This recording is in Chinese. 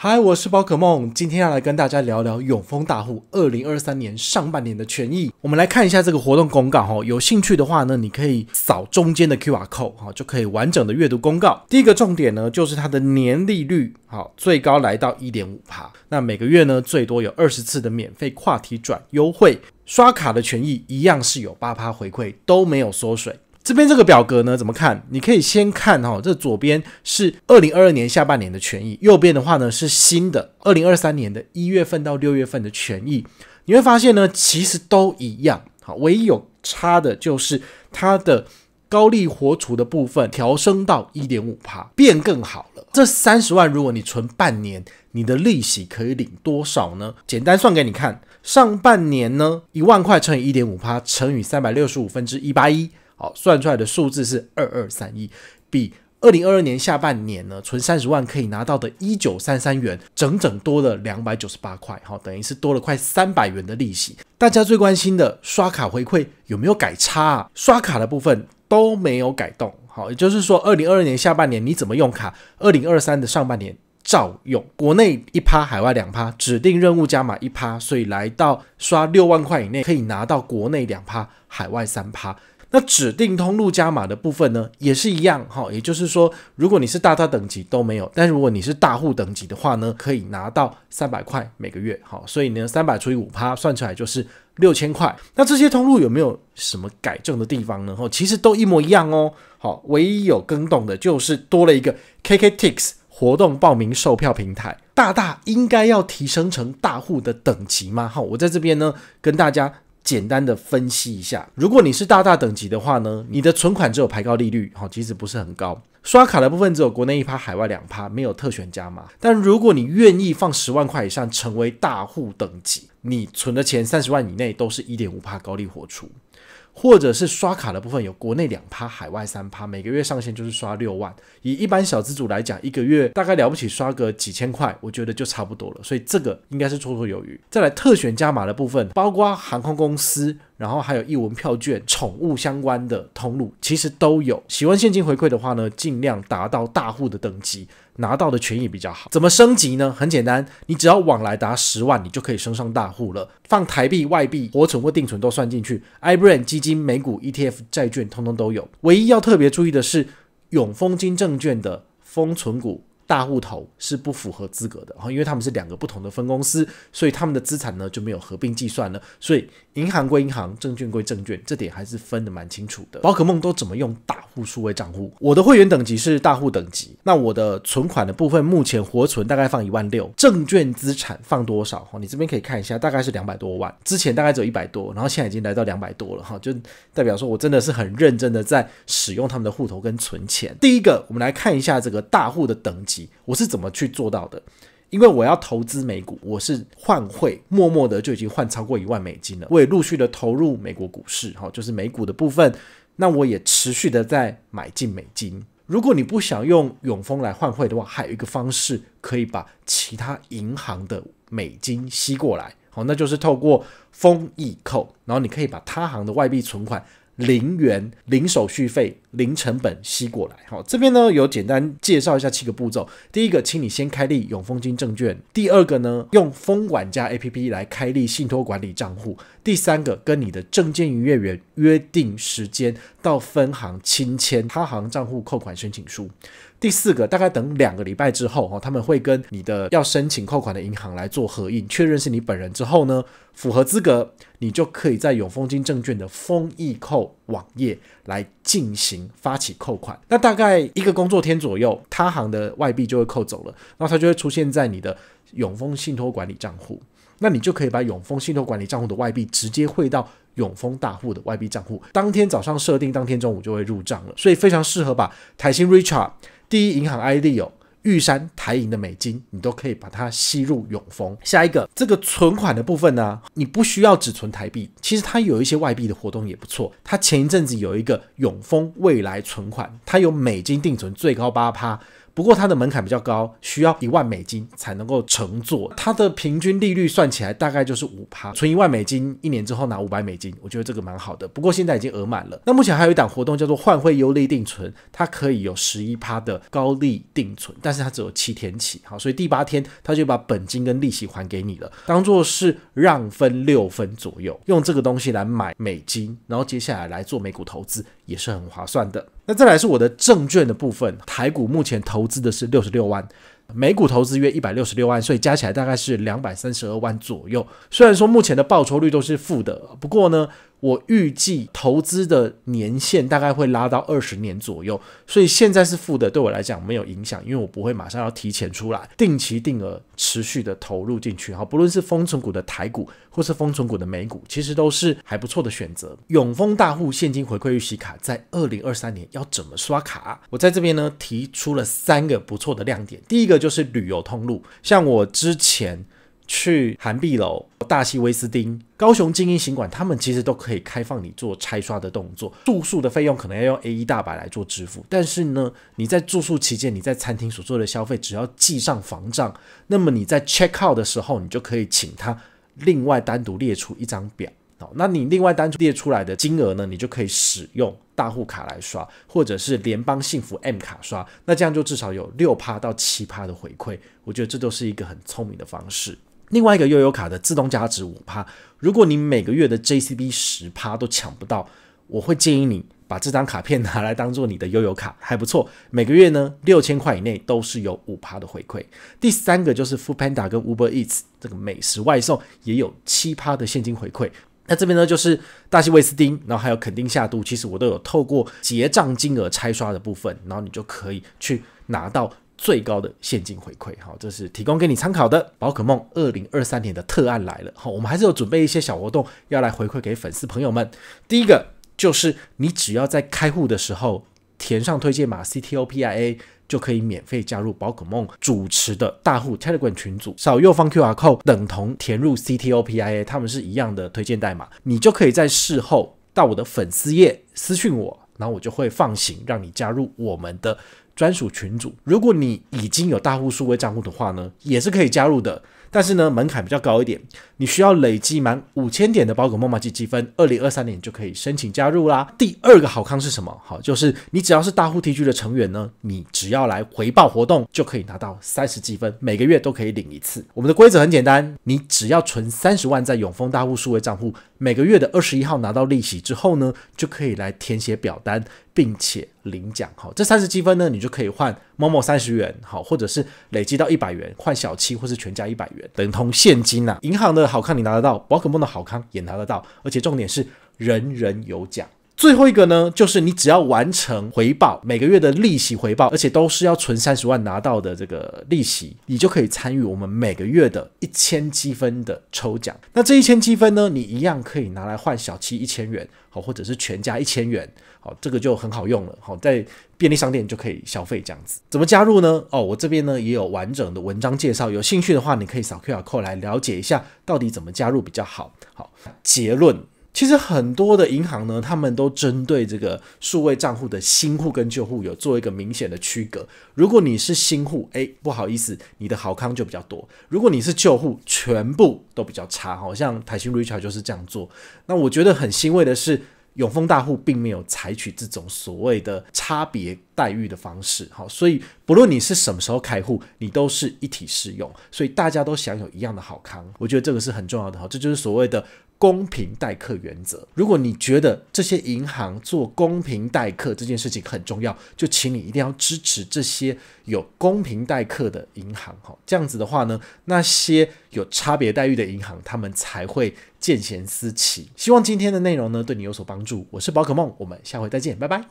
嗨，我是宝可梦，今天要来跟大家聊聊永丰大户二零二三年上半年的权益。我们来看一下这个活动公告哈，有兴趣的话呢，你可以扫中间的 Q R code 哈，就可以完整的阅读公告。第一个重点呢，就是它的年利率好，最高来到一点五趴，那每个月呢，最多有二十次的免费跨题转优惠，刷卡的权益一样是有八趴回馈，都没有缩水。这边这个表格呢，怎么看？你可以先看哈，这左边是二零二二年下半年的权益，右边的话呢是新的二零二三年的一月份到六月份的权益。你会发现呢，其实都一样，好，唯一有差的就是它的高利活储的部分调升到一点五帕，变更好了。这三十万如果你存半年，你的利息可以领多少呢？简单算给你看，上半年呢一万块乘以一点五帕乘以三百六十五分之一八一。好，算出来的数字是二二三一，比二零二二年下半年呢存三十万可以拿到的一九三三元，整整多了两百九十八块。好，等于是多了快三百元的利息。大家最关心的刷卡回馈有没有改差？刷卡的部分都没有改动。好，也就是说二零二二年下半年你怎么用卡，二零二三的上半年照用。国内一趴，海外两趴，指定任务加码一趴，所以来到刷六万块以内可以拿到国内两趴，海外三趴。那指定通路加码的部分呢，也是一样哈，也就是说，如果你是大大等级都没有，但如果你是大户等级的话呢，可以拿到三百块每个月，好，所以呢，三百除以五趴算出来就是六千块。那这些通路有没有什么改正的地方呢？哈，其实都一模一样哦。好，唯一有更动的就是多了一个 KK t i 活动报名售票平台，大大应该要提升成大户的等级吗？好，我在这边呢跟大家。简单的分析一下，如果你是大大等级的话呢，你的存款只有排高利率，哈，其实不是很高。刷卡的部分只有国内一趴，海外两趴，没有特权加码。但如果你愿意放十万块以上，成为大户等级，你存的钱三十万以内都是一点五趴高利活出。或者是刷卡的部分有国内两趴，海外三趴，每个月上限就是刷六万。以一般小资主来讲，一个月大概了不起刷个几千块，我觉得就差不多了。所以这个应该是绰绰有余。再来特选加码的部分，包括航空公司，然后还有一文票券、宠物相关的通路，其实都有。喜欢现金回馈的话呢，尽量达到大户的等级。拿到的权益比较好，怎么升级呢？很简单，你只要往来达十万，你就可以升上大户了。放台币、外币、活存或定存都算进去，i brand 基金、美股、ETF、债券通通都有。唯一要特别注意的是永丰金证券的封存股。大户头是不符合资格的哈，因为他们是两个不同的分公司，所以他们的资产呢就没有合并计算了。所以银行归银行，证券归证券，这点还是分的蛮清楚的。宝可梦都怎么用大户数位账户？我的会员等级是大户等级，那我的存款的部分目前活存大概放一万六，证券资产放多少？哈，你这边可以看一下，大概是两百多万。之前大概只有一百多，然后现在已经来到两百多了哈，就代表说我真的是很认真的在使用他们的户头跟存钱。第一个，我们来看一下这个大户的等级。我是怎么去做到的？因为我要投资美股，我是换汇，默默的就已经换超过一万美金了。我也陆续的投入美国股市，哈，就是美股的部分。那我也持续的在买进美金。如果你不想用永丰来换汇的话，还有一个方式可以把其他银行的美金吸过来，好，那就是透过封易扣，然后你可以把他行的外币存款。零元、零手续费、零成本吸过来。好，这边呢有简单介绍一下七个步骤。第一个，请你先开立永丰金证券。第二个呢，用风管家 A P P 来开立信托管理账户。第三个，跟你的证券营业员约定时间到分行亲签他行账户扣款申请书。第四个，大概等两个礼拜之后，哈，他们会跟你的要申请扣款的银行来做合印，确认是你本人之后呢，符合资格，你就可以在永丰金证券的丰易扣网页来进行发起扣款。那大概一个工作天左右，他行的外币就会扣走了，然后它就会出现在你的永丰信托管理账户。那你就可以把永丰信托管理账户的外币直接汇到永丰大户的外币账户，当天早上设定，当天中午就会入账了。所以非常适合把台新 r i c h a r d 第一银行、I d 有玉山、台银的美金，你都可以把它吸入永丰。下一个，这个存款的部分呢，你不需要只存台币，其实它有一些外币的活动也不错。它前一阵子有一个永丰未来存款，它有美金定存，最高八趴。不过它的门槛比较高，需要一万美金才能够乘坐。它的平均利率算起来大概就是五趴，存一万美金一年之后拿五百美金，我觉得这个蛮好的。不过现在已经额满了。那目前还有一档活动叫做换汇优利定存，它可以有十一趴的高利定存，但是它只有七天起，好，所以第八天它就把本金跟利息还给你了，当做是让分六分左右。用这个东西来买美金，然后接下来来做美股投资也是很划算的。那再来是我的证券的部分，台股目前投资的是六十六万，每股投资约一百六十六万，所以加起来大概是两百三十二万左右。虽然说目前的报酬率都是负的，不过呢。我预计投资的年限大概会拉到二十年左右，所以现在是负的，对我来讲没有影响，因为我不会马上要提前出来，定期定额持续的投入进去。好，不论是封存股的台股，或是封存股的美股，其实都是还不错的选择。永丰大户现金回馈预习卡在二零二三年要怎么刷卡？我在这边呢提出了三个不错的亮点，第一个就是旅游通路，像我之前。去韩碧楼、大西威斯汀、高雄精英行馆，他们其实都可以开放你做拆刷的动作。住宿的费用可能要用 A 一大白来做支付，但是呢，你在住宿期间你在餐厅所做的消费，只要记上房账，那么你在 check out 的时候，你就可以请他另外单独列出一张表。好，那你另外单独列出来的金额呢，你就可以使用大户卡来刷，或者是联邦幸福 M 卡刷。那这样就至少有六趴到七趴的回馈，我觉得这都是一个很聪明的方式。另外一个悠游卡的自动加值五趴，如果你每个月的 JCB 十趴都抢不到，我会建议你把这张卡片拿来当做你的悠游卡，还不错。每个月呢六千块以内都是有五趴的回馈。第三个就是 Foodpanda 跟 Uber Eats 这个美食外送也有七趴的现金回馈。那这边呢就是大西威斯汀，然后还有肯定下度。其实我都有透过结账金额拆刷的部分，然后你就可以去拿到。最高的现金回馈，好，这是提供给你参考的。宝可梦二零二三年的特案来了，好，我们还是有准备一些小活动要来回馈给粉丝朋友们。第一个就是，你只要在开户的时候填上推荐码 CTOPIA，就可以免费加入宝可梦主持的大户 Telegram 群组。扫右方 QR code 等同填入 CTOPIA，他们是一样的推荐代码，你就可以在事后到我的粉丝页私信我，然后我就会放行，让你加入我们的。专属群主，如果你已经有大户数位账户的话呢，也是可以加入的。但是呢，门槛比较高一点，你需要累积满五千点的包裹梦马积积分，二零二三年就可以申请加入啦。第二个好康是什么？好，就是你只要是大户 T G 的成员呢，你只要来回报活动，就可以拿到三十积分，每个月都可以领一次。我们的规则很简单，你只要存三十万在永丰大户数位账户，每个月的二十一号拿到利息之后呢，就可以来填写表单。并且领奖哈，这三十积分呢，你就可以换某某三十元好，或者是累积到一百元换小七或是全家一百元，等同现金呐。银行的好康你拿得到，宝可梦的好康也拿得到，而且重点是人人有奖。最后一个呢，就是你只要完成回报，每个月的利息回报，而且都是要存三十万拿到的这个利息，你就可以参与我们每个月的一千积分的抽奖。那这一千积分呢，你一样可以拿来换小七一千元，好，或者是全家一千元，好，这个就很好用了，好，在便利商店就可以消费这样子。怎么加入呢？哦，我这边呢也有完整的文章介绍，有兴趣的话，你可以扫 QR code 来了解一下到底怎么加入比较好。好，结论。其实很多的银行呢，他们都针对这个数位账户的新户跟旧户有做一个明显的区隔。如果你是新户，哎，不好意思，你的好康就比较多；如果你是旧户，全部都比较差。好像台新 r e i c h 就是这样做。那我觉得很欣慰的是，永丰大户并没有采取这种所谓的差别待遇的方式。好，所以不论你是什么时候开户，你都是一体适用，所以大家都享有一样的好康。我觉得这个是很重要的。哈，这就是所谓的。公平待客原则，如果你觉得这些银行做公平待客这件事情很重要，就请你一定要支持这些有公平待客的银行哈。这样子的话呢，那些有差别待遇的银行，他们才会见贤思齐。希望今天的内容呢对你有所帮助。我是宝可梦，我们下回再见，拜拜。